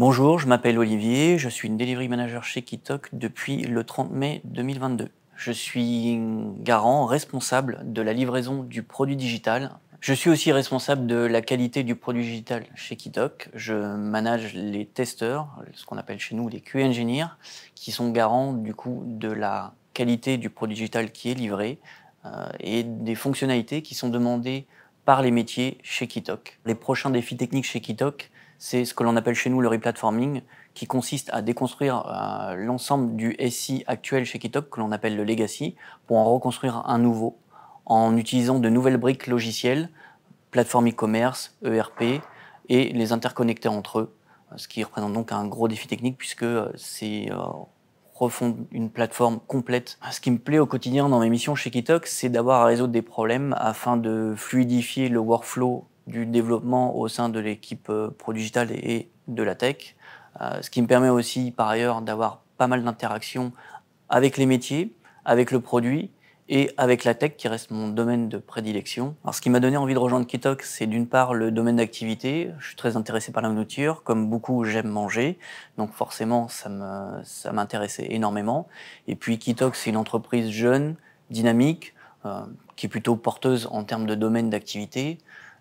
Bonjour, je m'appelle Olivier, je suis une delivery manager chez Kitok depuis le 30 mai 2022. Je suis garant responsable de la livraison du produit digital. Je suis aussi responsable de la qualité du produit digital chez Kitok. Je manage les testeurs, ce qu'on appelle chez nous les q engineers, qui sont garants du coup de la qualité du produit digital qui est livré euh, et des fonctionnalités qui sont demandées par les métiers chez Kitok. Les prochains défis techniques chez Kitok, c'est ce que l'on appelle chez nous le replatforming, qui consiste à déconstruire euh, l'ensemble du SI actuel chez Kitok, que l'on appelle le legacy, pour en reconstruire un nouveau, en utilisant de nouvelles briques logicielles, plateforme e-commerce, ERP, et les interconnecter entre eux, ce qui représente donc un gros défi technique, puisque euh, c'est euh, refondre une plateforme complète. Ce qui me plaît au quotidien dans mes missions chez Kitok, c'est d'avoir à résoudre des problèmes afin de fluidifier le workflow du développement au sein de l'équipe euh, Pro Digital et de la tech. Euh, ce qui me permet aussi, par ailleurs, d'avoir pas mal d'interactions avec les métiers, avec le produit et avec la tech, qui reste mon domaine de prédilection. Alors, ce qui m'a donné envie de rejoindre Kitok, c'est d'une part le domaine d'activité. Je suis très intéressé par la nourriture. Comme beaucoup, j'aime manger. Donc, forcément, ça m'intéressait ça énormément. Et puis, Kitok, c'est une entreprise jeune, dynamique, euh, qui est plutôt porteuse en termes de domaine d'activité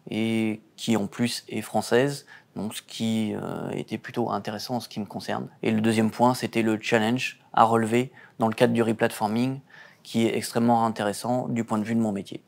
et qui en plus est française, donc ce qui euh, était plutôt intéressant en ce qui me concerne. Et le deuxième point, c'était le challenge à relever dans le cadre du replatforming, qui est extrêmement intéressant du point de vue de mon métier.